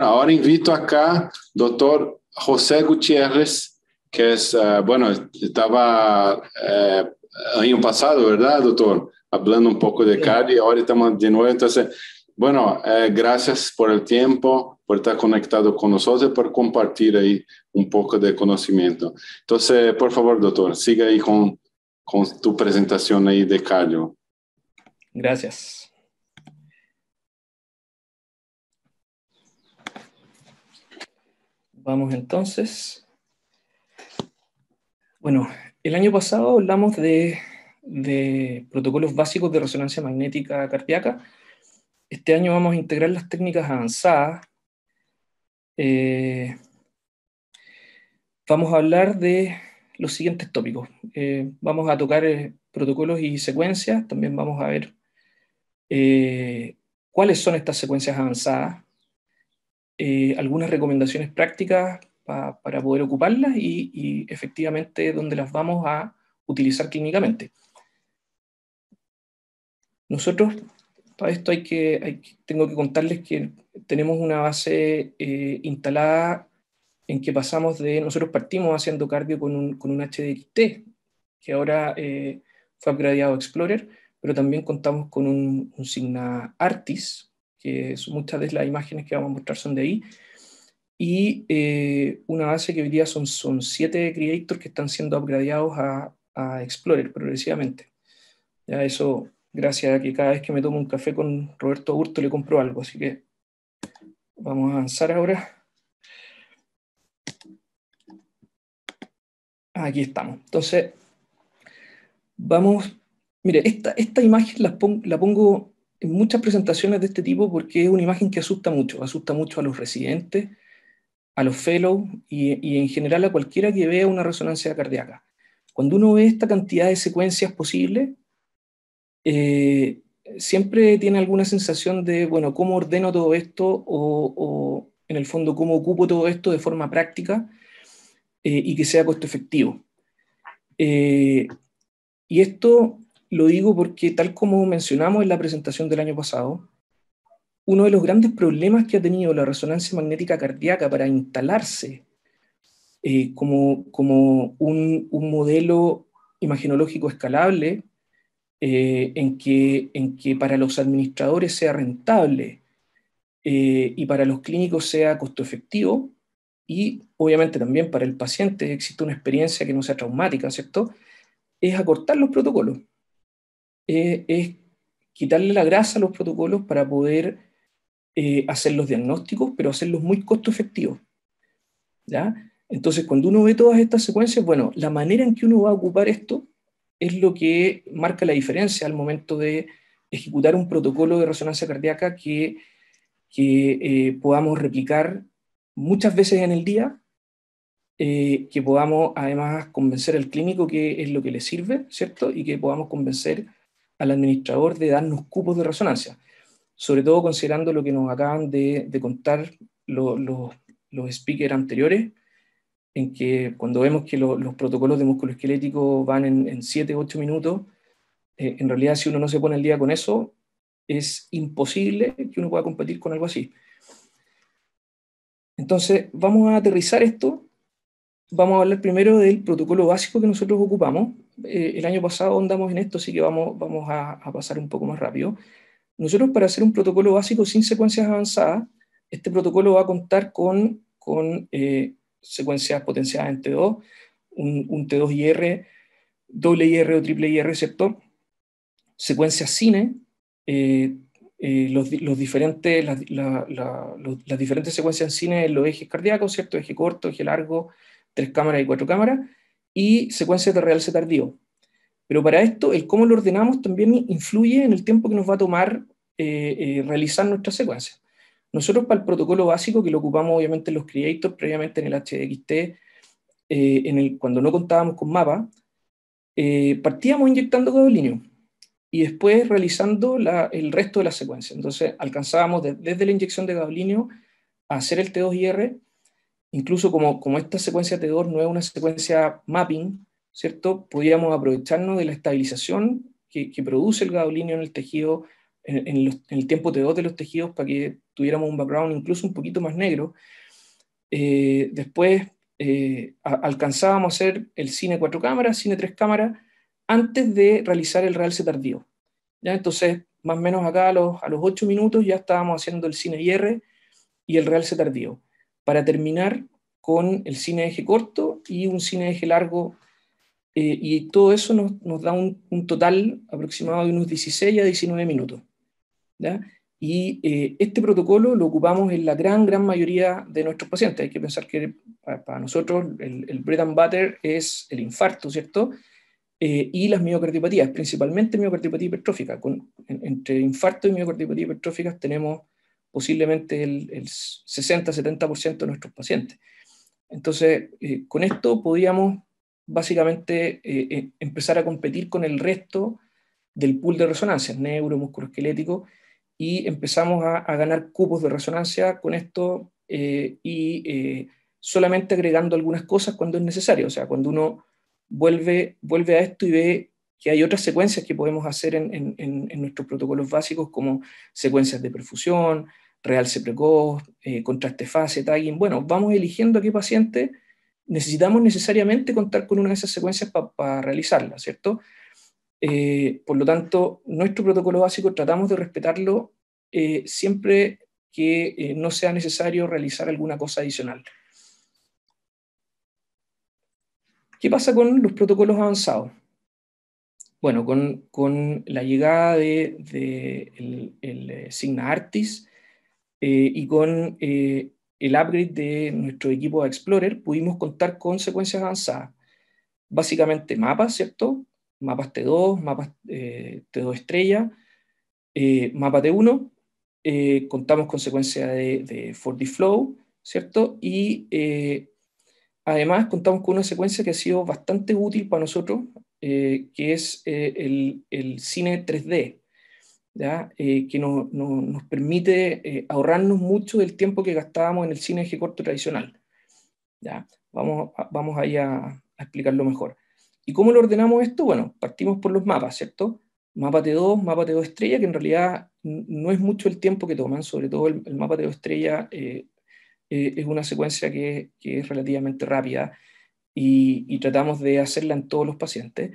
Ahora invito acá, doctor José Gutiérrez, que es, eh, bueno, estaba eh, año pasado, ¿verdad, doctor? Hablando un poco de Cali, ahora estamos de nuevo. Entonces, bueno, eh, gracias por el tiempo, por estar conectado con nosotros, y por compartir ahí un poco de conocimiento. Entonces, por favor, doctor, siga ahí con, tu presentación ahí de Cali. Gracias. Vamos entonces. Bueno, el año pasado hablamos de, protocolos básicos de resonancia magnética cardíaca. Este año vamos a integrar las técnicas avanzadas. Eh, vamos a hablar de los siguientes tópicos. Eh, vamos a tocar eh, protocolos y secuencias. También vamos a ver cuáles son estas secuencias avanzadas. Eh, algunas recomendaciones prácticas para poder ocuparlas y, efectivamente dónde las vamos a utilizar clínicamente. Nosotros, para esto hay que, tengo que contarles que tenemos una base eh, instalada en que pasamos de, nosotros partimos haciendo cardio con un, con un HDXT, que ahora eh, fue upgradeado a Explorer, pero también contamos con un, un Signa Artis, que muchas de las imágenes que vamos a mostrar son de ahí. Y eh, una base que hoy día son, son siete creators que están siendo upgradeados a, a Explorer progresivamente. Ya eso, gracias a que cada vez que me tomo un café con Roberto Hurto le compro algo. Así que vamos a avanzar ahora. Aquí estamos. Entonces, vamos. Mire, esta, esta imagen la, la pongo en muchas presentaciones de este tipo porque es una imagen que asusta mucho, asusta mucho a los residentes, a los fellows y, en general a cualquiera que vea una resonancia cardíaca. Cuando uno ve esta cantidad de secuencias posibles, eh, siempre tiene alguna sensación de, bueno, ¿cómo ordeno todo esto? O, en el fondo, ¿cómo ocupo todo esto de forma práctica eh, y que sea costo efectivo? Eh, y esto lo digo porque, tal como mencionamos en la presentación del año pasado, uno de los grandes problemas que ha tenido la resonancia magnética cardíaca para instalarse eh, como, como un, modelo imaginológico escalable eh, en, que, en que para los administradores sea rentable eh, y para los clínicos sea costo efectivo y obviamente también para el paciente existe una experiencia que no sea traumática, ¿cierto? Es acortar los protocolos es quitarle la grasa a los protocolos para poder eh, hacer los diagnósticos, pero hacerlos muy costo efectivos. ¿ya? Entonces, cuando uno ve todas estas secuencias, bueno, la manera en que uno va a ocupar esto es lo que marca la diferencia al momento de ejecutar un protocolo de resonancia cardíaca que, que eh, podamos replicar muchas veces en el día, eh, que podamos además convencer al clínico que es lo que le sirve, ¿cierto? Y que podamos convencer al administrador de darnos cupos de resonancia, sobre todo considerando lo que nos acaban de, contar los speakers anteriores, en que cuando vemos que los protocolos de músculo esquelético van en 7, 8 minutos, eh, en realidad si uno no se pone al día con eso, es imposible que uno pueda competir con algo así. Entonces, vamos a aterrizar esto vamos a hablar primero del protocolo básico que nosotros ocupamos. Eh, el año pasado andamos en esto, así que vamos, vamos a, pasar un poco más rápido. Nosotros para hacer un protocolo básico sin secuencias avanzadas, este protocolo va a contar con, con eh, secuencias potenciadas en T2, un, T2IR, doble IR o triple IR receptor, secuencias cine, eh, los, diferentes, las diferentes secuencias cine en los ejes cardíacos, ¿cierto? Eje corto, eje largo, tres cámaras y cuatro cámaras, y secuencias de realce tardío. Pero para esto, el cómo lo ordenamos también influye en el tiempo que nos va a tomar eh, eh, realizar nuestra secuencia. Nosotros para el protocolo básico, que lo ocupamos obviamente en los creators, previamente en el HDXT, eh, en el, cuando no contábamos con mapa, partíamos inyectando gadolinio, y después realizando el resto de la secuencia. Entonces alcanzábamos desde la inyección de gadolinio a hacer el T2IR incluso como, esta secuencia T2 no es una secuencia mapping, ¿cierto? Podíamos aprovecharnos de la estabilización que, produce el gadolinio en el tejido, en, el tiempo T2 de los tejidos, para que tuviéramos un background incluso un poquito más negro. Eh, después eh, alcanzábamos a hacer el cine cuatro cámaras, cine tres cámaras, antes de realizar el realce tardío. ¿ya? Entonces, más o menos acá a los, a 8 minutos ya estábamos haciendo el cine IR y el real realce tardío para terminar con el cine eje corto y un cine eje largo. Eh, y todo eso nos, da un, total aproximado de unos 16 a 19 minutos. Y eh, este protocolo lo ocupamos en la gran, gran mayoría de nuestros pacientes. Hay que pensar que para, nosotros el, bread and butter es el infarto, ¿cierto? Eh, y las miocardiopatías, principalmente miocardiopatía hipertrófica. Con, entre infarto y miocardiopatía hipertrófica tenemos posiblemente el, 60-70% de nuestros pacientes. Entonces, eh, con esto podíamos básicamente eh, eh, empezar a competir con el resto del pool de resonancias, neuro, y empezamos a, ganar cupos de resonancia con esto y solamente agregando algunas cosas cuando es necesario. O sea, cuando uno vuelve, vuelve a esto y ve que hay otras secuencias que podemos hacer en, nuestros protocolos básicos, como secuencias de perfusión, realce precoz, eh, contraste fase, tagging. Bueno, vamos eligiendo a qué paciente necesitamos necesariamente contar con una de esas secuencias para realizarla, ¿cierto? Eh, por lo tanto, nuestro protocolo básico tratamos de respetarlo eh, siempre que no sea necesario realizar alguna cosa adicional. ¿Qué pasa con los protocolos avanzados? Bueno, con, la llegada de, el, eh, Signa Artis eh, y con eh, el upgrade de nuestro equipo de Explorer, pudimos contar con secuencias avanzadas. Básicamente mapas, ¿cierto? Mapas T2, mapas T2 estrella, mapa T1, contamos con secuencia de, de 4D Flow, ¿cierto? Y además contamos con una secuencia que ha sido bastante útil para nosotros eh, que es eh, el, cine 3D, ¿ya? Eh, que nos permite ahorrarnos mucho del tiempo que gastábamos en el cine eje corto tradicional. ¿ya? Vamos, vamos ahí a, explicarlo mejor. ¿Y cómo lo ordenamos esto? Bueno, partimos por los mapas, ¿cierto? Mapa T2, mapa T2 estrella, que en realidad no es mucho el tiempo que toman, sobre todo el, mapa T2 estrella es una secuencia que, que es relativamente rápida y, tratamos de hacerla en todos los pacientes.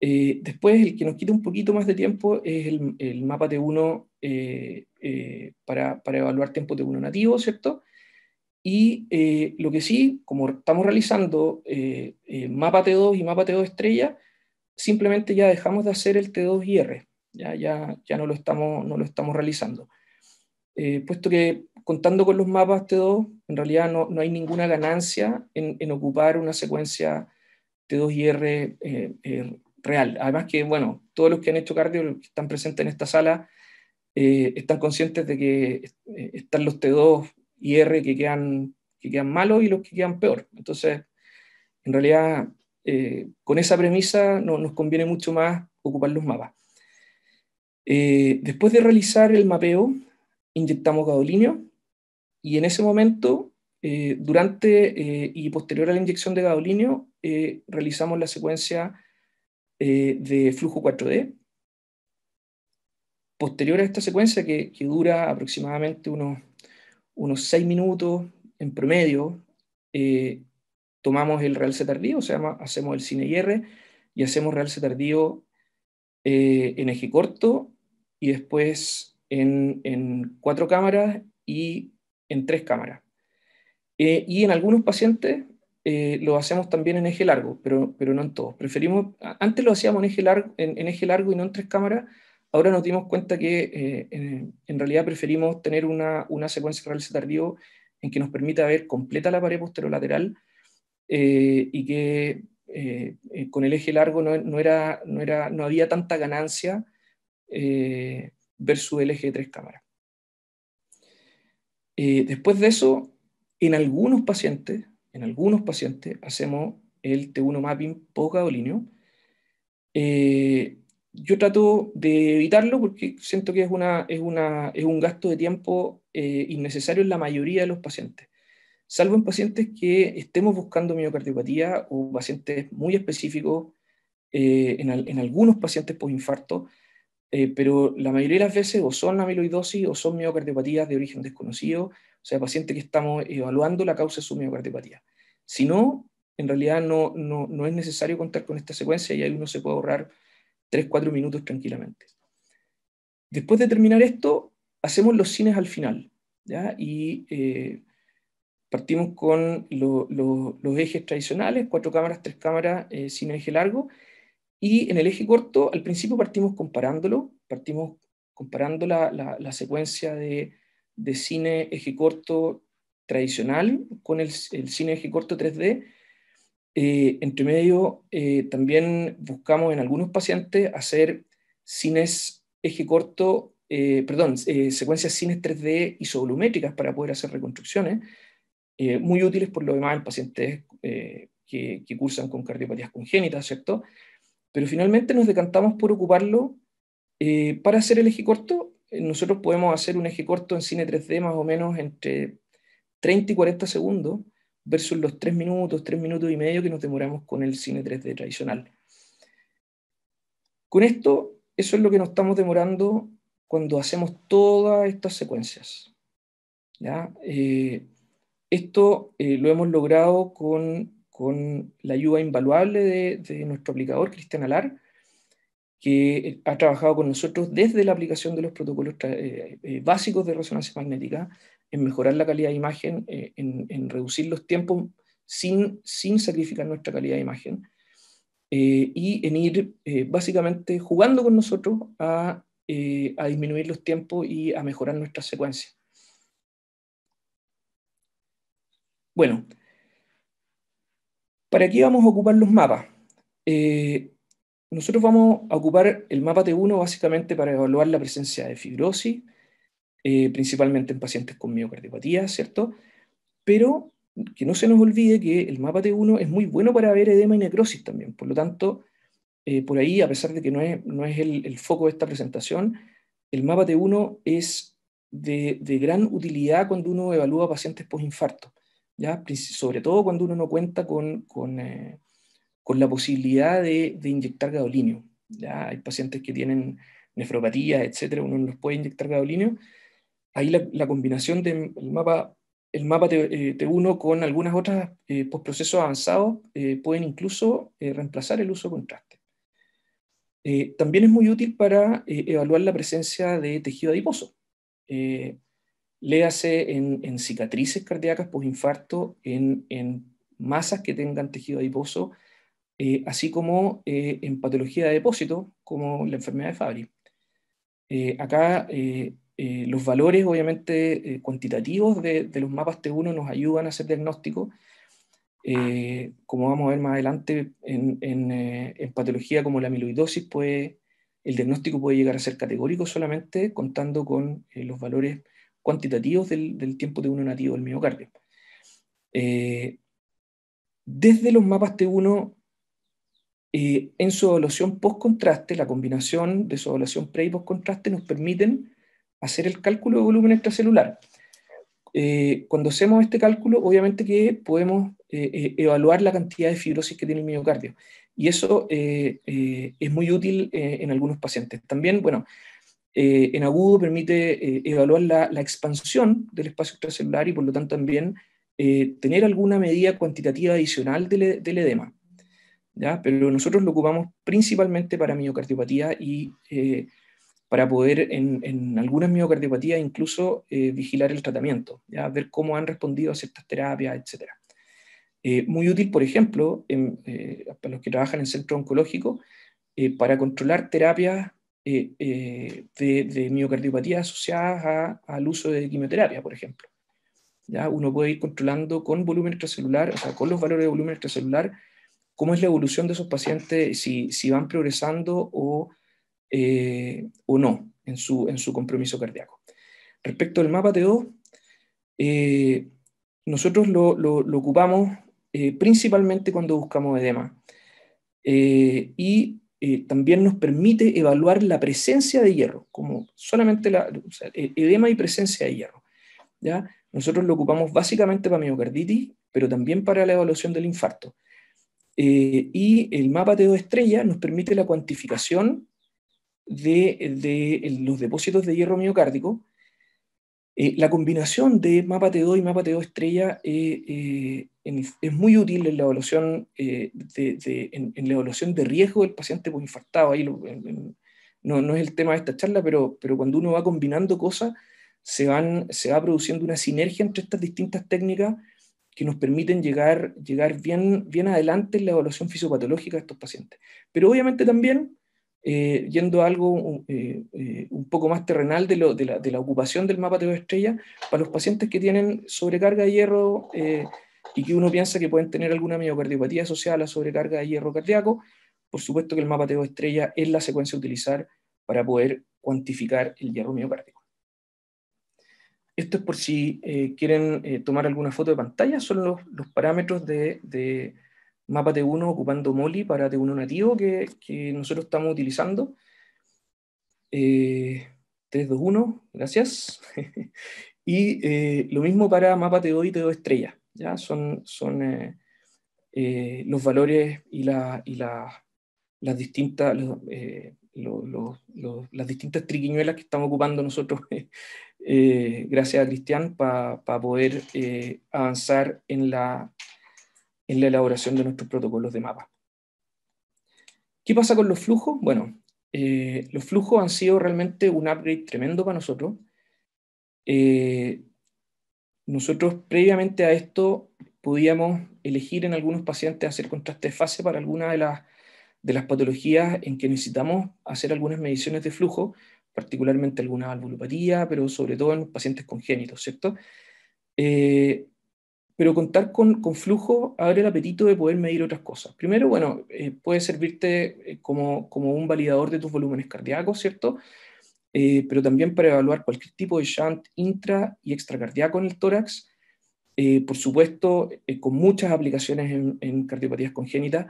Eh, después, el que nos quita un poquito más de tiempo es el, mapa T1 eh, eh, para, evaluar tiempo T1 nativo, ¿cierto? Y lo que sí, como estamos realizando mapa T2 y mapa T2 estrella, simplemente ya dejamos de hacer el T2IR, ya, ya, ya no, lo estamos, no lo estamos realizando. Eh, puesto que contando con los mapas T2, en realidad no, hay ninguna ganancia en, ocupar una secuencia t 2 y R eh, eh, real. Además que, bueno, todos los que han hecho cardio, los que están presentes en esta sala, están conscientes de que están los t 2 y que quedan, que quedan malos y los que quedan peor. Entonces, en realidad, con esa premisa no, nos conviene mucho más ocupar los mapas. después de realizar el mapeo, inyectamos gadolinio y en ese momento, eh, durante eh, y posterior a la inyección de gadolinio, eh, realizamos la secuencia de flujo 4D. Posterior a esta secuencia, que, dura aproximadamente unos, unos 6 minutos en promedio, tomamos el realce tardío, o sea, hacemos el cine IR y hacemos realce tardío en eje corto y después en, cuatro cámaras y en tres cámaras. Eh, y en algunos pacientes eh, lo hacemos también en eje largo, pero, pero no en todos. Preferimos, antes lo hacíamos en eje, largo, en, eje largo y no en tres cámaras. Ahora nos dimos cuenta que eh, en, realidad preferimos tener una, secuencia de tardío en que nos permita ver completa la pared posterolateral y que con el eje largo no, no, era, no, era, no había tanta ganancia versus el eje de después de eso, en algunos pacientes, en algunos pacientes hacemos el T1 mapping post-gadolinio. Eh, yo trato de evitarlo porque siento que es, una, es, una, es un gasto de tiempo eh, innecesario en la mayoría de los pacientes, salvo en pacientes que estemos buscando miocardiopatía o pacientes muy específicos, eh, en, algunos pacientes post-infarto, eh, pero la mayoría de las veces o son amiloidosis o son miocardiopatías de origen desconocido, o sea, paciente que estamos evaluando la causa de su miocardiopatía. Si no, en realidad no, no, no es necesario contar con esta secuencia y ahí uno se puede ahorrar 3-4 minutos tranquilamente. Después de terminar esto, hacemos los cines al final, ¿ya? Y eh, partimos con los ejes tradicionales, cuatro cámaras, tres cámaras, eh, cine eje largo, y en el eje corto, al principio partimos comparándolo, partimos comparando la, la, secuencia de, de, cine eje corto tradicional con el, cine eje corto 3D. Eh, entre medio, eh, también buscamos en algunos pacientes hacer cines eje corto, eh, perdón, secuencias cines 3D isovolumétricas para poder hacer reconstrucciones, muy útiles por lo demás en pacientes que, que cursan con cardiopatías congénitas, ¿cierto? pero finalmente nos decantamos por ocuparlo eh, para hacer el eje corto. Eh, nosotros podemos hacer un eje corto en cine 3D más o menos entre 30 y 40 segundos versus los 3 minutos, 3 minutos y medio que nos demoramos con el cine 3D tradicional. Con esto, eso es lo que nos estamos demorando cuando hacemos todas estas secuencias. ¿ya? Eh, esto lo hemos logrado con con la ayuda invaluable de, nuestro aplicador, Cristian Alar, que eh, ha trabajado con nosotros desde la aplicación de los protocolos eh, eh, básicos de resonancia magnética en mejorar la calidad de imagen, en, en, reducir los tiempos sin, sin sacrificar nuestra calidad de imagen y en ir básicamente jugando con nosotros a, a disminuir los tiempos y a mejorar nuestras secuencias. Bueno, ¿Para qué vamos a ocupar los mapas? Eh, nosotros vamos a ocupar el mapa T1 básicamente para evaluar la presencia de fibrosis, eh, principalmente en pacientes con miocardiopatía, ¿cierto? Pero que no se nos olvide que el mapa T1 es muy bueno para ver edema y necrosis también. Por lo tanto, eh, por ahí, a pesar de que no es, el, foco de esta presentación, el mapa T1 es de, de gran utilidad cuando uno evalúa pacientes post-infarto sobre todo cuando uno no cuenta con, con, eh, con la posibilidad de, de inyectar gadolinio. ¿ya? Hay pacientes que tienen nefropatía, etcétera, uno no los puede inyectar gadolinio. Ahí la, combinación del mapa, el mapa eh, T, 1 con algunas otras eh, postprocesos avanzados eh, pueden incluso reemplazar el uso de contraste. también es muy útil para evaluar la presencia de tejido adiposo léase en, en cicatrices cardíacas postinfarto, en, en masas que tengan tejido adiposo, eh, así como eh, en patología de depósito, como la enfermedad de Fabry. Eh, acá los valores, obviamente, cuantitativos de, los mapas T1 nos ayudan a hacer diagnóstico. como vamos a ver más adelante, en, patología como la amiloidosis, el diagnóstico puede llegar a ser categórico solamente contando con los valores cuantitativos del, tiempo T1 nativo del miocardio. Eh, desde los mapas T1, eh, en su evaluación post-contraste, la combinación de su evaluación pre y post-contraste nos permiten hacer el cálculo de volumen extracelular. Eh, cuando hacemos este cálculo, obviamente que podemos evaluar la cantidad de fibrosis que tiene el miocardio. Y eso es muy útil en algunos pacientes. También, bueno, eh, en agudo permite eh, evaluar la, expansión del espacio extracelular y por lo tanto también eh, tener alguna medida cuantitativa adicional del, edema. ¿ya? Pero nosotros lo ocupamos principalmente para miocardiopatía y para poder en, algunas miocardiopatías incluso vigilar el tratamiento, ¿ya? ver cómo han respondido a ciertas terapias, etc. muy útil, por ejemplo, para los que trabajan en centro oncológico, para controlar terapias eh, eh, de, de, miocardiopatía asociadas al uso de quimioterapia, por ejemplo. ¿Ya? Uno puede ir controlando con volumen extracelular, o sea, con los valores de volumen extracelular, cómo es la evolución de esos pacientes, si, si van progresando o, eh, o no en su, en su compromiso cardíaco. Respecto al mapa T2, nosotros lo, lo, ocupamos principalmente cuando buscamos edema. y eh, también nos permite evaluar la presencia de hierro, como solamente la, e-, edema y presencia de hierro. ¿ya? Nosotros lo ocupamos básicamente para miocarditis, pero también para la evaluación del infarto. Eh, y el mapa de dos estrellas nos permite la cuantificación de, de los depósitos de hierro miocárdico, eh, la combinación de mapa T2 y mapa T2 estrella eh, eh, es muy útil en la evaluación, de, en, la de riesgo del paciente con Ahí no, es el tema de esta charla, pero, pero cuando uno va combinando cosas, se, van, se va produciendo una sinergia entre estas distintas técnicas que nos permiten llegar, llegar bien, bien adelante en la evaluación fisiopatológica de estos pacientes. Pero obviamente también eh, yendo algo eh, eh, un, poco más terrenal de, la, ocupación del mapa de estrella para los pacientes que tienen sobrecarga de hierro y que uno piensa que pueden tener alguna miocardiopatía asociada a la sobrecarga de hierro cardíaco. Por supuesto que el mapa de estrella es la secuencia a utilizar para poder cuantificar el hierro miocárdico. Esto es por si quieren tomar alguna foto de pantalla, son los, parámetros de mapa T1 ocupando Moli para T1 nativo que, nosotros estamos utilizando. Eh, 321, gracias. y eh, lo mismo para mapa T2 y T2 estrella. ¿ya? Son, son eh, eh, los valores y, las distintas... las distintas triquiñuelas que estamos ocupando nosotros, gracias a Cristian, para poder avanzar en la, en la elaboración de nuestros protocolos de mapa. ¿Qué pasa con los flujos? Bueno, eh, los flujos han sido realmente un upgrade tremendo para nosotros. Eh, nosotros previamente a esto podíamos elegir en algunos pacientes hacer contraste de fase para alguna de las, de las patologías en que necesitamos hacer algunas mediciones de flujo, particularmente alguna valvulopatía, pero sobre todo en los pacientes congénitos, ¿cierto? Eh, pero contar con, con, flujo abre el apetito de poder medir otras cosas. Primero, bueno, eh, puede servirte eh, como, como, un validador de tus volúmenes cardíacos, ¿cierto? Eh, pero también para evaluar cualquier tipo de shunt intra y extracardíaco en el tórax. por supuesto, con muchas aplicaciones en, cardiopatías congénitas.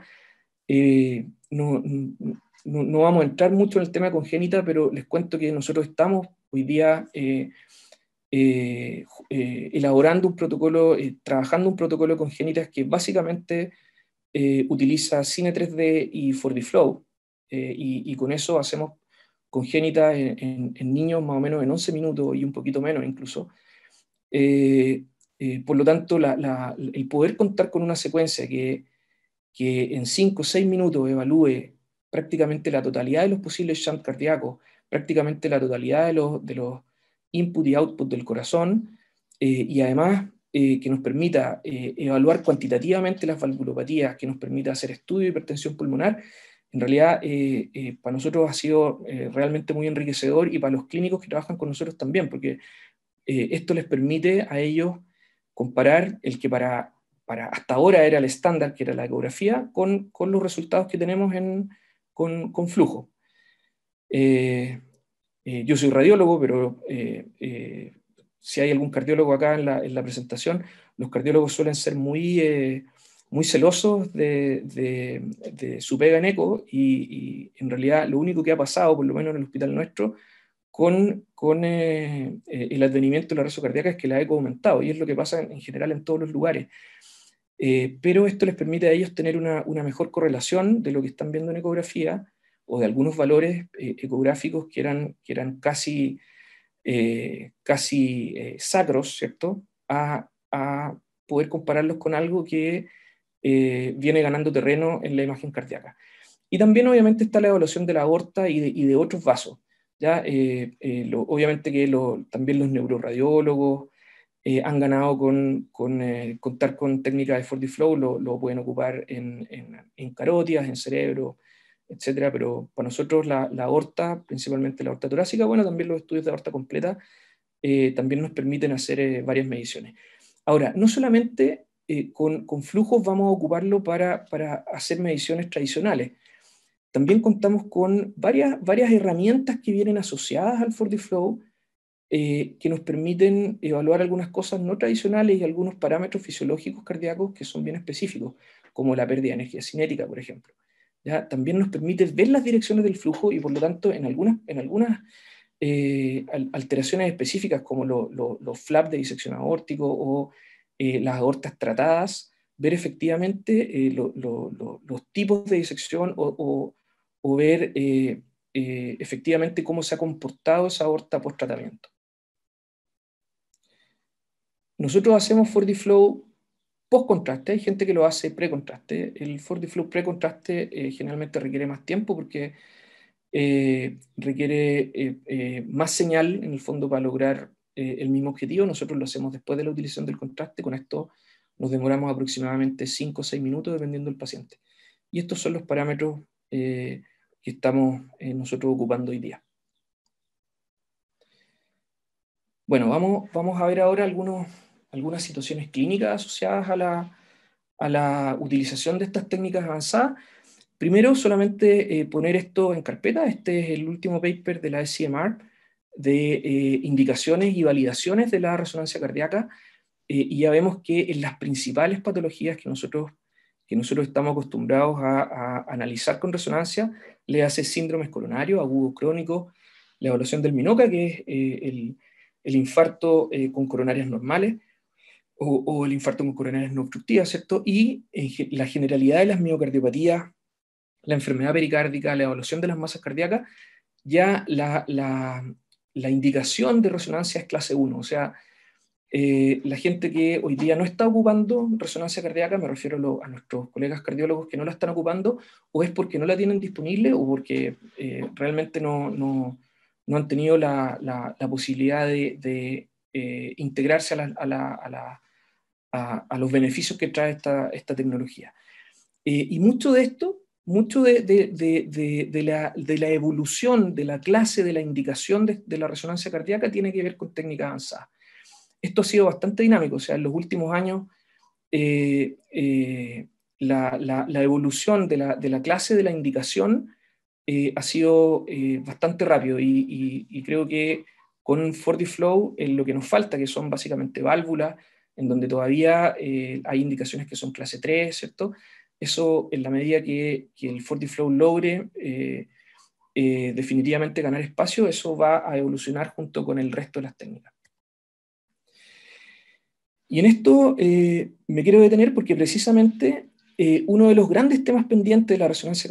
No, no, no, vamos a entrar mucho en el tema congénita, pero les cuento que nosotros estamos hoy día eh, eh, elaborando un protocolo, eh, trabajando un protocolo con Genitas que básicamente utiliza Cine 3D y 4 d flow y, con eso hacemos congénitas en, en, niños más o menos en 11 minutos y un poquito menos incluso. por lo tanto, el poder contar con una secuencia que, en 5 o 6 minutos evalúe prácticamente la totalidad de los posibles shunt cardíacos, prácticamente la totalidad de los, de los input y output del corazón, eh, y además eh, que nos permita eh, evaluar cuantitativamente las valvulopatías, que nos permita hacer estudio de hipertensión pulmonar, en realidad para nosotros ha sido realmente muy enriquecedor y para los clínicos que trabajan con nosotros también, porque esto les permite a ellos comparar el que para, hasta ahora era el estándar, que era la ecografía, con, con los resultados que tenemos en, con, con flujo. Eh, eh, yo soy radiólogo, pero eh, eh, si hay algún cardiólogo acá en la, presentación, los cardiólogos suelen ser muy, muy celosos de, su pega en eco y, en realidad lo único que ha pasado, por lo menos en el hospital nuestro, con, el advenimiento de la rezo cardíaca es que la eco ha aumentado y es lo que pasa en, general en todos los lugares. pero esto les permite a ellos tener una, una mejor correlación de lo que están viendo en ecografía o de algunos valores eh, ecográficos que eran, que eran casi, eh, casi eh, sacros, ¿cierto? A, poder compararlos con algo que viene ganando terreno en la imagen cardíaca. Y también obviamente está la evaluación de la aorta y de, otros vasos. ¿ya? obviamente que también los neuroradiólogos han ganado con, contar con técnicas de 4 Flow, lo, pueden ocupar en, en, en carótidas, en cerebro, etcétera, pero para nosotros la, la aorta, principalmente la aorta torácica, bueno, también los estudios de aorta completa, eh, también nos permiten hacer eh, varias mediciones. Ahora, no solamente eh, con, con, flujos vamos a ocuparlo para, para, hacer mediciones tradicionales, también contamos con varias, varias herramientas que vienen asociadas al 4 Flow, que nos permiten evaluar algunas cosas no tradicionales y algunos parámetros fisiológicos cardíacos que son bien específicos, como la pérdida de energía cinética, por ejemplo también nos permite ver las direcciones del flujo y por lo tanto en algunas, en algunas eh, alteraciones específicas como los flaps de disección aórtico o eh, las aortas tratadas, ver efectivamente eh, los tipos de disección o, o ver efectivamente cómo se ha comportado esa aorta post tratamiento. Nosotros hacemos 4D Flow post-contraste, hay gente que lo hace pre-contraste. El for flow pre-contraste eh, generalmente requiere más tiempo porque eh, requiere eh, más señal en el fondo para lograr el mismo objetivo. Nosotros lo hacemos después de la utilización del contraste. Con esto nos demoramos aproximadamente 5 o 6 minutos dependiendo del paciente. Y estos son los parámetros que estamos nosotros ocupando hoy día. Bueno, vamos, vamos a ver ahora algunos algunas situaciones clínicas asociadas a la, a la utilización de estas técnicas avanzadas. Primero, solamente eh, poner esto en carpeta. Este es el último paper de la SCMR de eh, indicaciones y validaciones de la resonancia cardíaca. Eh, y ya vemos que en las principales patologías que nosotros, que nosotros estamos acostumbrados a, analizar con resonancia, le hace síndromes coronarios, agudo crónico la evaluación del minoca, que es el, infarto con coronarias normales, o, el infarto con coronarias no obstructiva, ¿cierto? Y la generalidad de las miocardiopatías, la enfermedad pericárdica, la evaluación de las masas cardíacas, ya la, indicación de resonancia es clase 1, o sea, eh, la gente que hoy día no está ocupando resonancia cardíaca, me refiero a nuestros colegas cardiólogos que no la están ocupando, o es porque no la tienen disponible o porque eh, realmente no, han tenido la, la, posibilidad de, eh, integrarse a, la, a, los beneficios que trae esta, tecnología. Eh, y mucho de esto, mucho de, la, evolución de la clase, de la indicación de, la resonancia cardíaca, tiene que ver con técnicas avanzadas. Esto ha sido bastante dinámico, o sea, en los últimos años eh, eh, la, evolución de la, clase de la indicación ha sido bastante rápido y, creo que con FortiFlow en lo que nos falta, que son básicamente válvulas, en donde todavía eh, hay indicaciones que son clase 3, ¿cierto? Eso en la medida que, el el Flow logre eh, eh, definitivamente ganar espacio, eso va a evolucionar junto con el resto de las técnicas. Y en esto me quiero detener porque precisamente uno de los grandes temas pendientes de la resonancia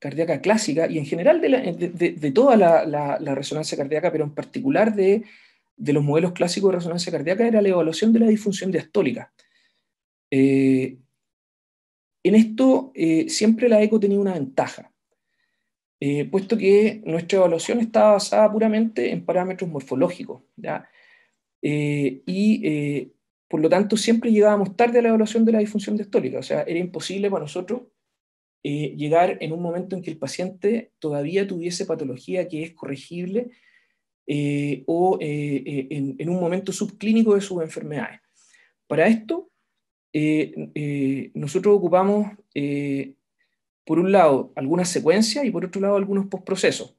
cardíaca, clásica y en general de, toda la resonancia cardíaca, pero en particular de de los modelos clásicos de resonancia cardíaca era la evaluación de la disfunción diastólica. Eh, en esto eh, siempre la ECO tenía una ventaja, eh, puesto que nuestra evaluación estaba basada puramente en parámetros morfológicos, y por lo tanto siempre llegábamos tarde a la evaluación de la disfunción diastólica, o sea, era imposible para nosotros llegar en un momento en que el paciente todavía tuviese patología que es corregible eh, o eh, eh, en, un momento subclínico de sus enfermedades. Para esto, nosotros ocupamos, por un lado, algunas secuencias y por otro lado, algunos postprocesos.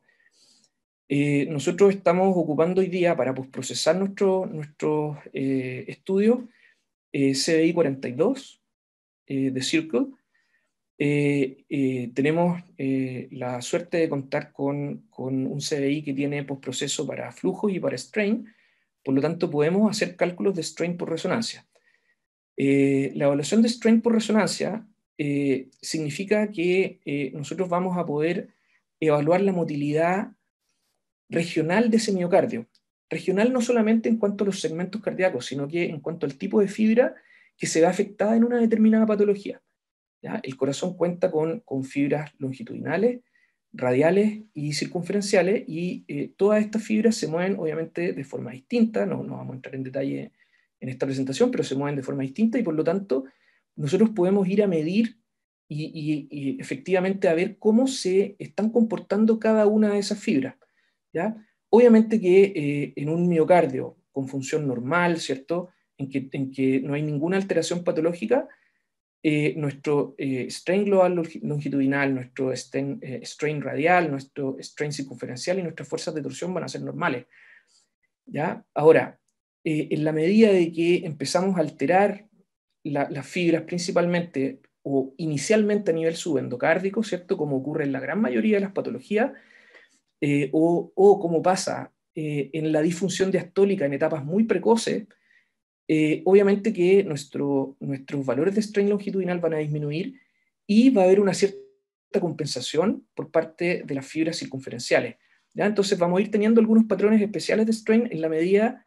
nosotros estamos ocupando hoy día para postprocesar nuestros nuestro, estudios CBI 42 de Circle, eh, eh, tenemos eh, la suerte de contar con, un CBI que tiene postproceso para flujo y para strain, por lo tanto podemos hacer cálculos de strain por resonancia. la evaluación de strain por resonancia significa que nosotros vamos a poder evaluar la motilidad regional de ese miocardio. Regional no solamente en cuanto a los segmentos cardíacos, sino que en cuanto al tipo de fibra que se ve afectada en una determinada patología. El corazón cuenta con, fibras longitudinales, radiales y circunferenciales y eh, todas estas fibras se mueven obviamente de forma distinta, no, vamos a entrar en detalle en esta presentación, pero se mueven de forma distinta y por lo tanto nosotros podemos ir a medir y, efectivamente a ver cómo se están comportando cada una de esas fibras. Obviamente que eh, en un miocardio con función normal, ¿cierto? en que no hay ninguna alteración patológica, eh, nuestro eh, strain global longitudinal, nuestro eh, strain, radial, nuestro strain circunferencial y nuestras fuerzas de torsión van a ser normales. ¿ya? Ahora, en la medida de que empezamos a alterar las fibras principalmente o inicialmente a nivel subendocárdico, ¿cierto? Como ocurre en la gran mayoría de las patologías, o, o, como pasa en la disfunción diastólica en etapas muy precoces, eh, obviamente que nuestro, nuestros valores de strain longitudinal van a disminuir y va a haber una cierta compensación por parte de las fibras circunferenciales. Entonces vamos a ir teniendo algunos patrones especiales de strain en la medida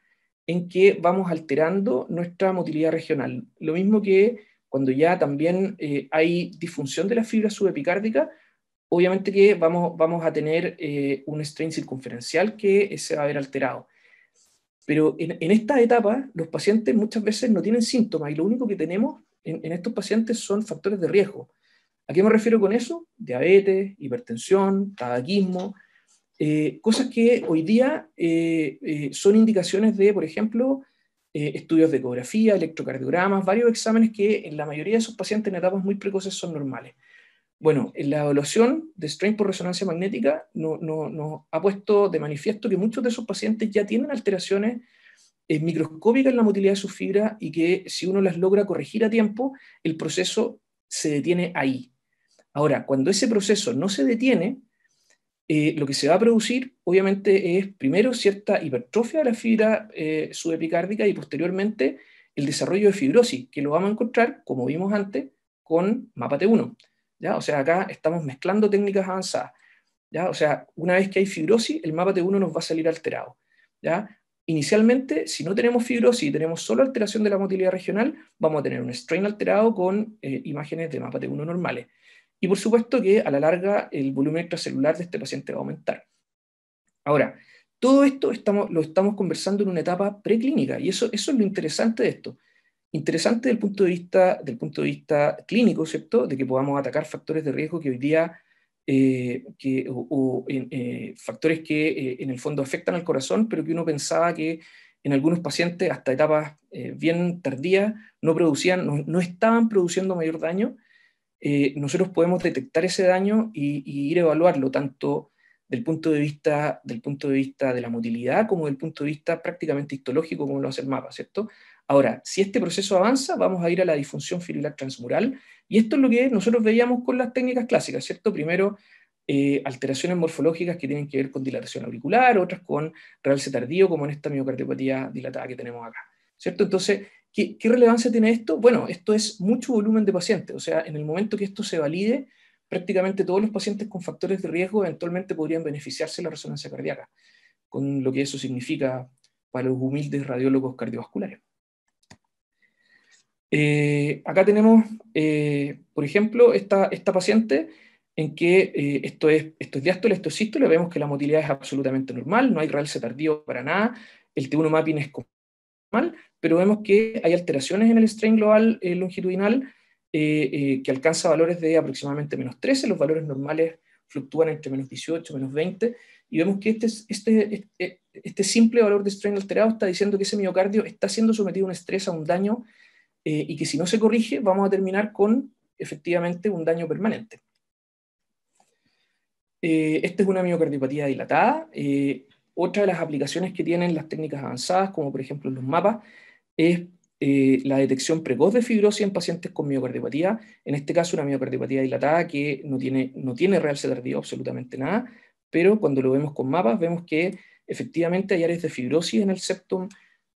en que vamos alterando nuestra motilidad regional. Lo mismo que cuando ya también eh, hay disfunción de la fibra subepicárdica, obviamente que vamos, vamos a tener eh, un strain circunferencial que se va a ver alterado. Pero en, esta etapa, los pacientes muchas veces no tienen síntomas y lo único que tenemos en, estos pacientes son factores de riesgo. ¿A qué me refiero con eso? Diabetes, hipertensión, tabaquismo, eh, cosas que hoy día eh, eh, son indicaciones de, por ejemplo, estudios de ecografía, electrocardiogramas, varios exámenes que en la mayoría de esos pacientes en etapas muy precoces son normales. Bueno, la evaluación de strain por resonancia magnética nos ha puesto de manifiesto que muchos de esos pacientes ya tienen alteraciones eh, microscópicas en la motilidad de sus fibras y que si uno las logra corregir a tiempo, el proceso se detiene ahí. Ahora, cuando ese proceso no se detiene, eh, lo que se va a producir, obviamente, es primero cierta hipertrofia de la fibra eh, subepicárdica y posteriormente el desarrollo de fibrosis, que lo vamos a encontrar, como vimos antes, con mapa t 1 o sea, acá estamos mezclando técnicas avanzadas, O sea, una vez que hay fibrosis, el mapa T1 nos va a salir alterado, Inicialmente, si no tenemos fibrosis y tenemos solo alteración de la motilidad regional, vamos a tener un strain alterado con eh, imágenes de mapa T1 normales. Y por supuesto que a la larga el volumen extracelular de este paciente va a aumentar. Ahora, todo esto lo estamos conversando en una etapa preclínica y eso es lo interesante de esto interesante desde el punto de vista, del punto de vista clínico, ¿cierto? De que podamos atacar factores de riesgo que hoy día, eh, o, eh, factores que eh, en el fondo afectan al corazón, pero que uno pensaba que en algunos pacientes, hasta etapas bien tardías, no producían, no, estaban produciendo mayor daño. nosotros podemos detectar ese daño y, ir a evaluarlo tanto del punto de vista del punto de vista de la motilidad como del punto de vista prácticamente histológico como lo hace el mapa, ¿cierto? Ahora, si este proceso avanza, vamos a ir a la disfunción fibrilar transmural, y esto es lo que nosotros veíamos con las técnicas clásicas, ¿cierto? Primero, eh, alteraciones morfológicas que tienen que ver con dilatación auricular, otras con realce tardío, como en esta miocardiopatía dilatada que tenemos acá, ¿cierto? Entonces, ¿qué, ¿qué, relevancia tiene esto? Bueno, esto es mucho volumen de pacientes, o sea, en el momento que esto se valide, prácticamente todos los pacientes con factores de riesgo eventualmente podrían beneficiarse de la resonancia cardíaca, con lo que eso significa para los humildes radiólogos cardiovasculares. Eh, acá tenemos, eh, por ejemplo, esta, paciente en que eh, esto, es, esto es diástole, esto es sístole, vemos que la motilidad es absolutamente normal, no hay realce tardío para nada, el T1 mapping es normal, pero vemos que hay alteraciones en el strain global eh, longitudinal que alcanza valores de aproximadamente menos 13, los valores normales fluctúan entre menos 18, menos 20, y vemos que este, este, este, este simple valor de strain alterado está diciendo que ese miocardio está siendo sometido a un estrés, a un daño, eh, y que si no se corrige vamos a terminar con efectivamente un daño permanente. Eh, esta es una miocardiopatía dilatada. Eh, otra de las aplicaciones que tienen las técnicas avanzadas, como por ejemplo los mapas, es la detección precoz de fibrosis en pacientes con miocardiopatía, en este caso una miocardiopatía dilatada que no tiene, no tiene realce tardío absolutamente nada, pero cuando lo vemos con mapas vemos que efectivamente hay áreas de fibrosis en el septum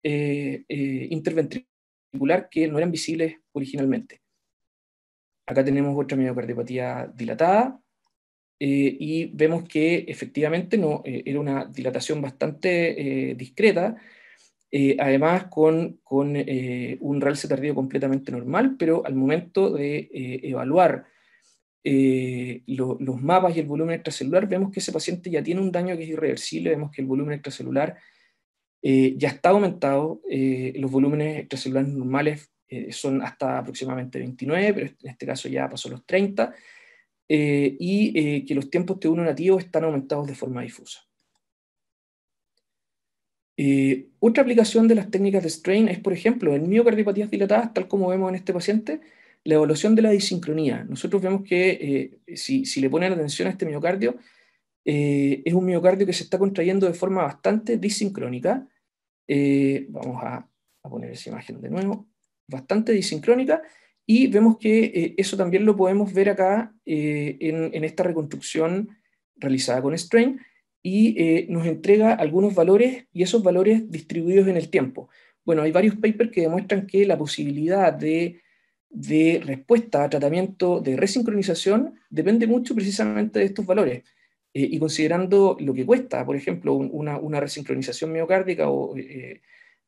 eh, que no eran visibles originalmente. Acá tenemos otra miocardiopatía dilatada eh, y vemos que efectivamente no, eh, era una dilatación bastante eh, discreta, además con, con un realce tardío completamente normal, pero al momento de evaluar los mapas y el volumen extracelular, vemos que ese paciente ya tiene un daño que es irreversible, vemos que el volumen extracelular eh, ya está aumentado, eh, los volúmenes extracelulares normales eh, son hasta aproximadamente 29, pero en este caso ya pasó los 30, y que los tiempos de uno nativos están aumentados de forma difusa. otra aplicación de las técnicas de strain es, por ejemplo, en miocardiopatías dilatadas, tal como vemos en este paciente, la evaluación de la disincronía. Nosotros vemos que si, si le ponen atención a este miocardio, eh, es un miocardio que se está contrayendo de forma bastante disincrónica. Eh, vamos a, poner esa imagen de nuevo, bastante disincrónica, y vemos que eh, eso también lo podemos ver acá en, esta reconstrucción realizada con Strain, y nos entrega algunos valores y esos valores distribuidos en el tiempo. Bueno, hay varios papers que demuestran que la posibilidad de de respuesta a tratamiento de resincronización depende mucho precisamente de estos valores. Eh, y considerando lo que cuesta, por ejemplo, una, resincronización miocárdica o eh,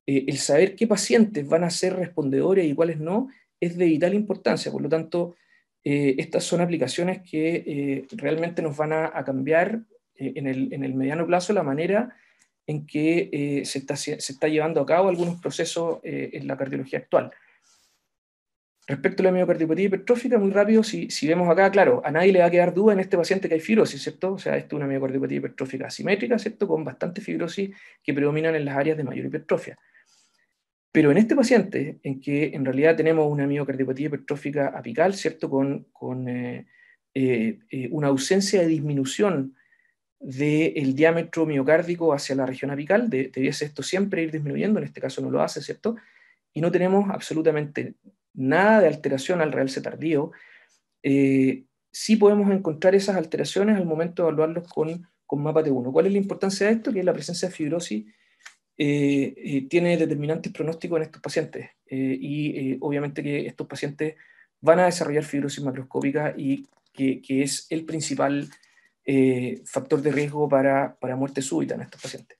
eh, el saber qué pacientes van a ser respondedores y cuáles no, es de vital importancia. Por lo tanto, estas son aplicaciones que realmente nos van a, cambiar en el, mediano plazo la manera en que se se, está, llevando a cabo algunos procesos en la cardiología actual. Respecto a la miocardiopatía hipertrófica, muy rápido, si, vemos acá, claro, a nadie le va a quedar duda en este paciente que hay fibrosis, ¿cierto? O sea, esto es una miocardiopatía hipertrófica asimétrica, ¿cierto? Con bastante fibrosis que predominan en las áreas de mayor hipertrofia. Pero en este paciente, en que en realidad tenemos una miocardiopatía hipertrófica apical, ¿cierto? Con, con eh, eh, eh, una ausencia de disminución del diámetro miocárdico hacia la región apical, de, ser esto siempre ir disminuyendo, en este caso no lo hace, ¿cierto? Y no tenemos absolutamente nada de alteración al realce tardío, eh, sí podemos encontrar esas alteraciones al momento de evaluarlos con, con mapa T1. ¿Cuál es la importancia de esto? Que la presencia de fibrosis eh, eh, tiene determinantes pronósticos en estos pacientes eh, y obviamente que estos pacientes van a desarrollar fibrosis macroscópica y que, es el principal factor de riesgo para, para muerte súbita en estos pacientes.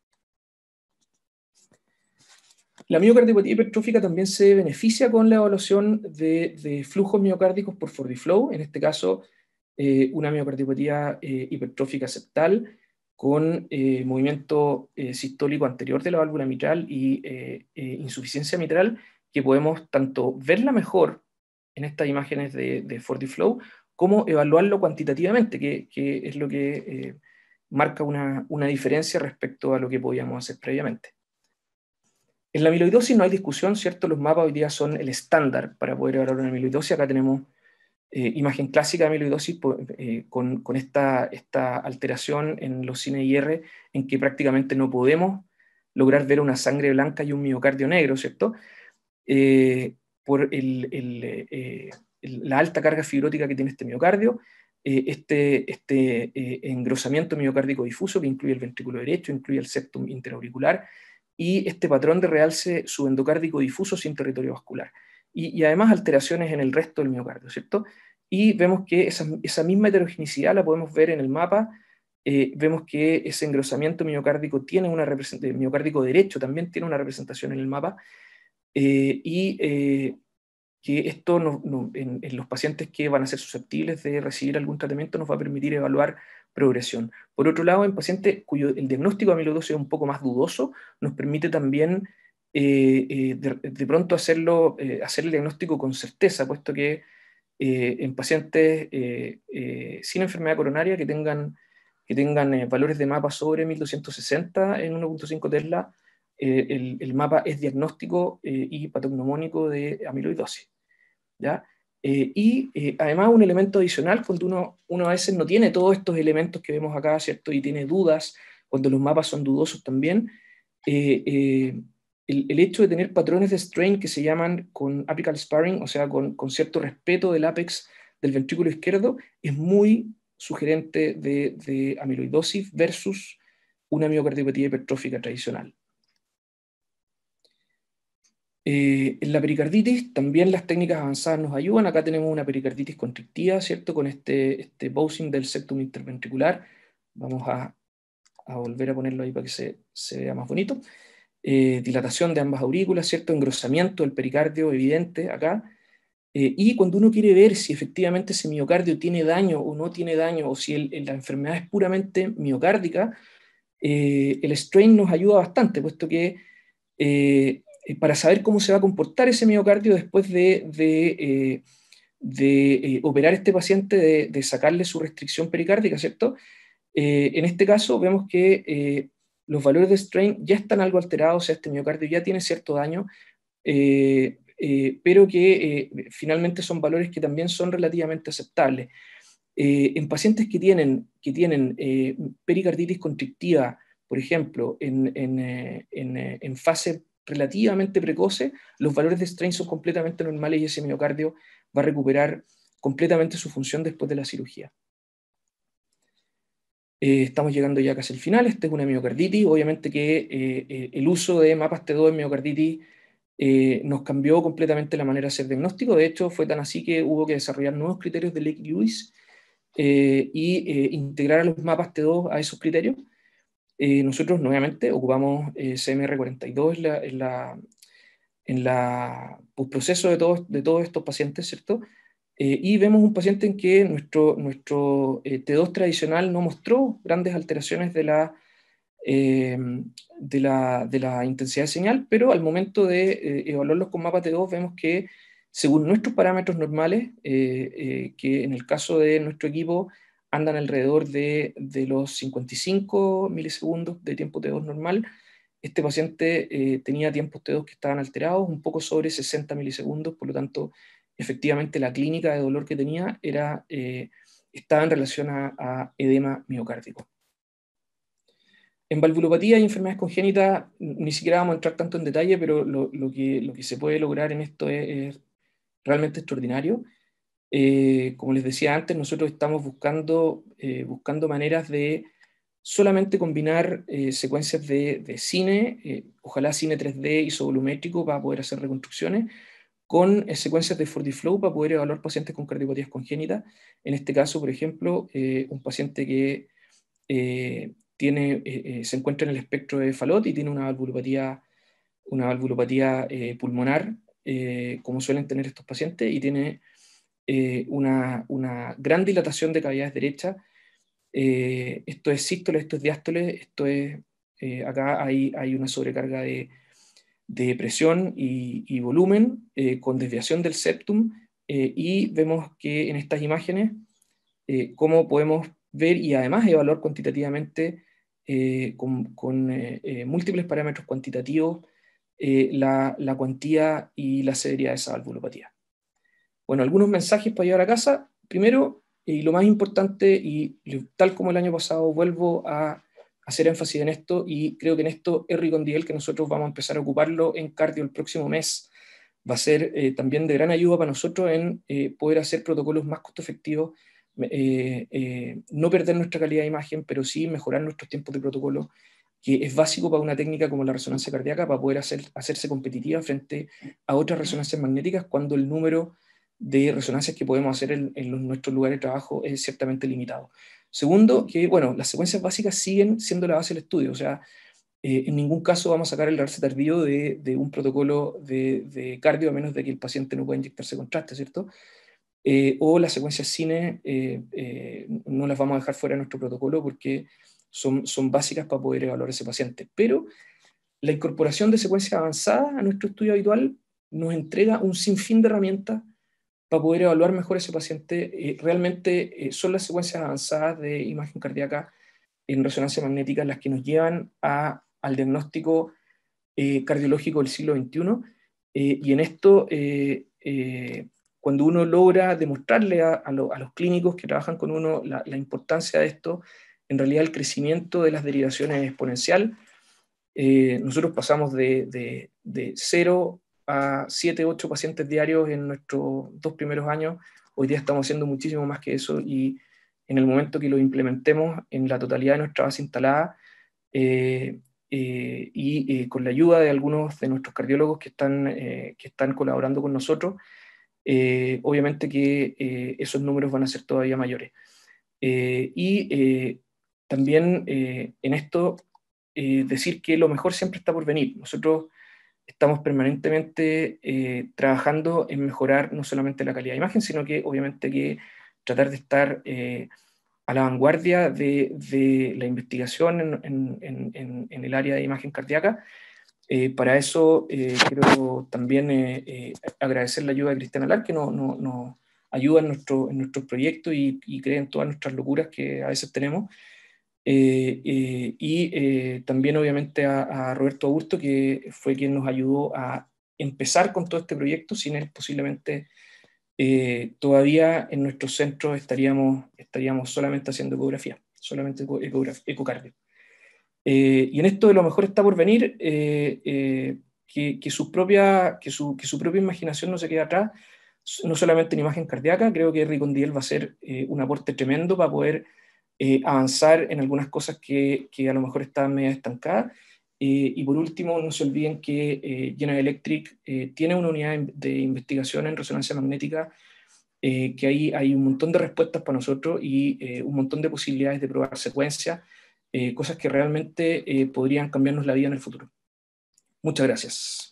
La miocardiopatía hipertrófica también se beneficia con la evaluación de, flujos miocárdicos por 4 Flow, en este caso eh, una miocardiopatía eh, hipertrófica septal con eh, movimiento sistólico anterior de la válvula mitral y insuficiencia mitral, que podemos tanto verla mejor en estas imágenes de, de Flow, como evaluarlo cuantitativamente, que, es lo que marca una diferencia respecto a lo que podíamos hacer previamente. En la amiloidosis no hay discusión, ¿cierto? Los mapas hoy día son el estándar para poder evaluar una amiloidosis. Acá tenemos eh, imagen clásica de amiloidosis eh, con, esta, alteración en los cine IR en que prácticamente no podemos lograr ver una sangre blanca y un miocardio negro, ¿cierto? Eh, por la alta carga fibrótica que tiene este miocardio, este, este engrosamiento miocárdico difuso que incluye el ventrículo derecho, incluye el septum interauricular, y este patrón de realce subendocárdico difuso sin territorio vascular. Y, además alteraciones en el resto del miocardio, ¿cierto? Y vemos que esa, misma heterogeneidad la podemos ver en el mapa. Eh, vemos que ese engrosamiento miocárdico, tiene una de miocárdico derecho también tiene una representación en el mapa. Eh, y eh, que esto en, los pacientes que van a ser susceptibles de recibir algún tratamiento nos va a permitir evaluar progresión. Por otro lado, en pacientes cuyo el diagnóstico de amiloidosis es un poco más dudoso, nos permite también eh, eh, de, pronto hacerlo, eh, hacer el diagnóstico con certeza, puesto que en pacientes sin enfermedad coronaria que tengan, que tengan valores de mapa sobre 1260 en 1.5 Tesla, el, el, mapa es diagnóstico y patognomónico de amiloidosis. ¿ya? Eh, y eh, además un elemento adicional, cuando uno, a veces no tiene todos estos elementos que vemos acá, ¿cierto? Y tiene dudas, cuando los mapas son dudosos también, eh, el, hecho de tener patrones de strain que se llaman con apical sparring, o sea, con, cierto respeto del apex del ventrículo izquierdo, es muy sugerente de, de amiloidosis versus una miocardiopatía hipertrófica tradicional en eh, la pericarditis también las técnicas avanzadas nos ayudan. Acá tenemos una pericarditis constrictiva, ¿cierto? Con este, este del septum interventricular. Vamos a, volver a ponerlo ahí para que se, vea más bonito. Eh, dilatación de ambas aurículas, ¿cierto? Engrosamiento del pericardio evidente acá. Eh, y cuando uno quiere ver si efectivamente ese miocardio tiene daño o no tiene daño, o si la enfermedad es puramente miocárdica, el strain nos ayuda bastante, puesto que eh, para saber cómo se va a comportar ese miocardio después de, de, eh, eh, operar este paciente, de, sacarle su restricción pericárdica, ¿cierto? en este caso vemos que los valores de strain ya están algo alterados, o sea, este miocardio ya tiene cierto daño, pero que finalmente son valores que también son relativamente aceptables. en pacientes que tienen, que tienen pericarditis constrictiva, por ejemplo, en, en, en fase relativamente precoce, los valores de strain son completamente normales y ese miocardio va a recuperar completamente su función después de la cirugía. Eh, estamos llegando ya casi al final, este es una miocarditis, obviamente que eh, eh, el uso de mapas T2 en miocarditis nos cambió completamente la manera de hacer diagnóstico, de hecho fue tan así que hubo que desarrollar nuevos criterios de Lake Lewis y integrar a los mapas T2 a esos criterios. Eh, nosotros nuevamente ocupamos eh, CMR42 en la, en la, en proceso de, todo, de todos estos pacientes, ¿cierto? Eh, y vemos un paciente en que nuestro, nuestro T2 tradicional no mostró grandes alteraciones de la, de la, de la intensidad de señal, pero al momento de evaluarlos con mapa T2 vemos que según nuestros parámetros normales, que en el caso de nuestro equipo andan alrededor de, de los 55 milisegundos de tiempo T2 normal. Este paciente eh, tenía tiempos T2 que estaban alterados, un poco sobre 60 milisegundos, por lo tanto, efectivamente la clínica de dolor que tenía era, eh, estaba en relación a, edema miocárdico. En valvulopatía y enfermedades congénitas, ni siquiera vamos a entrar tanto en detalle, pero lo, lo, que, lo que, se puede lograr en esto es realmente extraordinario. Eh, como les decía antes, nosotros estamos buscando, eh, buscando maneras de solamente combinar eh, secuencias de, cine, ojalá cine 3D isovolumétrico para poder hacer reconstrucciones, con secuencias de 4D Flow para poder evaluar pacientes con cardiopatías congénitas. En este caso, por ejemplo, un paciente que tiene, se encuentra en el espectro de Falot y tiene una valvulopatía, una valvulopatía pulmonar, como suelen tener estos pacientes, y tiene eh, una, gran dilatación de cavidades derechas. Eh, esto es sístole, esto es diástole, esto es, eh, acá hay, hay, una sobrecarga de, de presión y, volumen con desviación del septum y vemos que en estas imágenes, cómo podemos ver y además evaluar cuantitativamente con, múltiples parámetros cuantitativos la, la, cuantía y la severidad de esa valvulopatía. Bueno, algunos mensajes para llevar a casa. Primero, y lo más importante, y tal como el año pasado, vuelvo a hacer énfasis en esto, y creo que en esto es Condiel, que nosotros vamos a empezar a ocuparlo en cardio el próximo mes, va a ser eh, también de gran ayuda para nosotros en eh, poder hacer protocolos más costo efectivos, eh, no perder nuestra calidad de imagen, pero sí mejorar nuestros tiempos de protocolo, que es básico para una técnica como la resonancia cardíaca para poder hacer, hacerse competitiva frente a otras resonancias magnéticas cuando el número de resonancias que podemos hacer en, nuestros lugares de trabajo es ciertamente limitado. Segundo, que bueno, las secuencias básicas siguen siendo la base del estudio, o sea, eh, en ningún caso vamos a sacar el rarce tardío de, un protocolo de, cardio, a menos de que el paciente no pueda inyectarse contraste, ¿cierto? Eh, o las secuencias cine eh, no las vamos a dejar fuera de nuestro protocolo porque son, son básicas para poder evaluar ese paciente. Pero la incorporación de secuencias avanzadas a nuestro estudio habitual nos entrega un sinfín de herramientas para poder evaluar mejor a ese paciente, eh, realmente eh, son las secuencias avanzadas de imagen cardíaca en resonancia magnética las que nos llevan a, al diagnóstico eh, cardiológico del siglo XXI. y en esto, cuando uno logra demostrarle a, los clínicos que trabajan con uno la, importancia de esto, en realidad el crecimiento de las derivaciones es exponencial. nosotros pasamos de, de, de cero a 7, 8 pacientes diarios en nuestros dos primeros años. Hoy día estamos haciendo muchísimo más que eso y en el momento que lo implementemos en la totalidad de nuestra base instalada eh, eh, y eh, con la ayuda de algunos de nuestros cardiólogos que están, que están colaborando con nosotros, obviamente que esos números van a ser todavía mayores. y también en esto decir que lo mejor siempre está por venir. Nosotros estamos permanentemente eh, trabajando en mejorar no solamente la calidad de imagen, sino que obviamente que tratar de estar eh, a la vanguardia de, de la investigación en, en, en, el área de imagen cardíaca. Eh, para eso quiero también agradecer la ayuda de Cristian Alar, que nos no, ayuda en nuestro, en nuestro proyecto y, y cree en todas nuestras locuras que a veces tenemos. Eh, eh, y eh, también obviamente a, Roberto Augusto, que fue quien nos ayudó a empezar con todo este proyecto. Sin él posiblemente todavía en nuestro centro estaríamos, estaríamos solamente haciendo ecografía, solamente ecocardio. y en esto de lo mejor está por venir, que, que, su propia, que, su, que su propia imaginación no se quede atrás, no solamente en imagen cardíaca, creo que Ricondiel va a ser un aporte tremendo para poder eh, avanzar en algunas cosas que, a lo mejor están medio estancadas. Eh, y por último, no se olviden que eh, General Electric eh, tiene una unidad de investigación en resonancia magnética, que ahí hay un montón de respuestas para nosotros y un montón de posibilidades de probar secuencias, cosas que realmente podrían cambiarnos la vida en el futuro. Muchas gracias.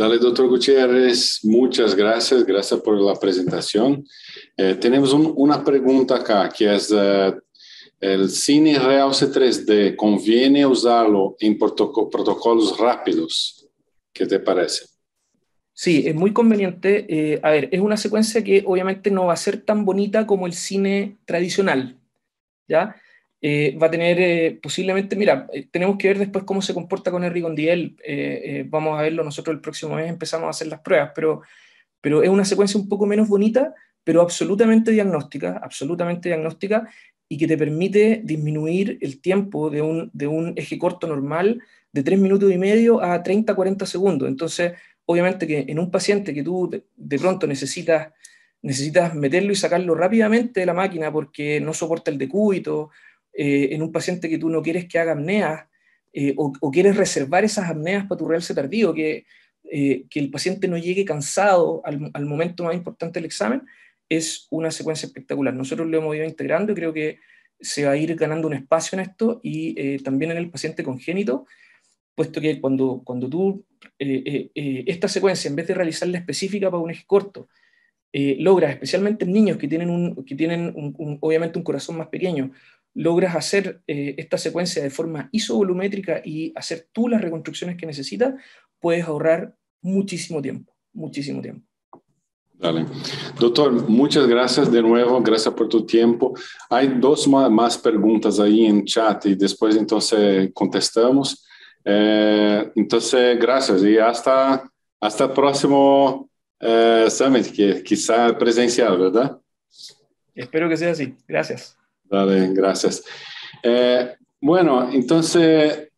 Dale, doctor Gutiérrez, muchas gracias, gracias por la presentación. Eh, tenemos una pregunta acá que es, eh, ¿el cine realce 3D conviene usarlo en protocolos rápidos? ¿Qué te parece? Sí, es muy conveniente. Eh, a ver, es una secuencia que obviamente no va a ser tan bonita como el cine tradicional, ¿ya? Eh, va a tener eh, posiblemente, mira, eh, tenemos que ver después cómo se comporta con Henry Gondiel, vamos a verlo nosotros el próximo mes, empezamos a hacer las pruebas, pero, pero es una secuencia un poco menos bonita, pero absolutamente diagnóstica, absolutamente diagnóstica, y que te permite disminuir el tiempo de un, de un eje corto normal de 3 minutos y medio a 30, 40 segundos. Entonces, obviamente que en un paciente que tú de pronto necesitas, necesitas meterlo y sacarlo rápidamente de la máquina porque no soporta el decúbito, eh, en un paciente que tú no quieres que haga apneas eh, o, quieres reservar esas apneas para tu realce tardío, que, eh, que el paciente no llegue cansado al, al, momento más importante del examen, es una secuencia espectacular. Nosotros lo hemos ido integrando y creo que se va a ir ganando un espacio en esto y también en el paciente congénito, puesto que cuando, cuando tú, esta secuencia, en vez de realizarla específica para un eje corto, eh, logra, especialmente en niños que tienen, un, que tienen obviamente un corazón más pequeño logras hacer eh, esta secuencia de forma isovolumétrica y hacer tú las reconstrucciones que necesitas, puedes ahorrar muchísimo tiempo, muchísimo tiempo. Doctor, muchas gracias de nuevo, gracias por tu tiempo. Hay dos más preguntas ahí en chat y después entonces contestamos. Eh, entonces, gracias y hasta, hasta el próximo eh, summit, que quizá presencial, ¿verdad? Espero que sea así. Gracias. Dale, gracias. Eh, bueno, entonces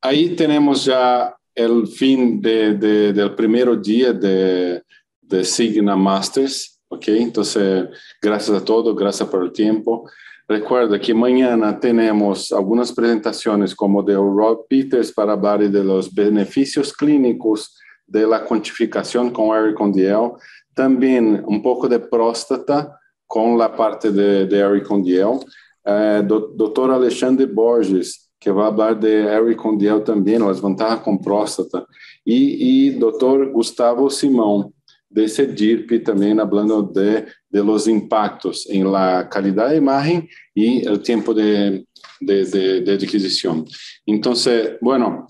ahí tenemos ya el fin del primer día de, de Signa Masters, ¿ok? Entonces, gracias a todos, gracias por el tiempo. Recuerda que mañana tenemos algunas presentaciones como de Rob Peters para hablar de los beneficios clínicos de la cuantificación con Eric Condiel, también un poco de próstata com a parte de, de Harry Condiel. Eh, é, Dr. Alexandre Borges, que vai falar de Eric Condiel também, as vantagens com próstata. E, e Dr. Gustavo Simão, de CEDIRP, também falando de, de los impactos em la qualidade de imagem e o tempo de, de, de, de adquisição. Então, bueno,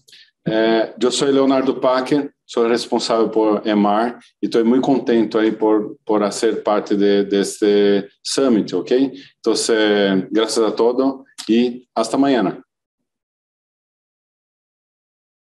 é, eu sou Leonardo Packer, sou responsável por EMAR e estou muito contente aí por por ser parte de, deste summit, ok? Então, graças a todos e hasta amanhã.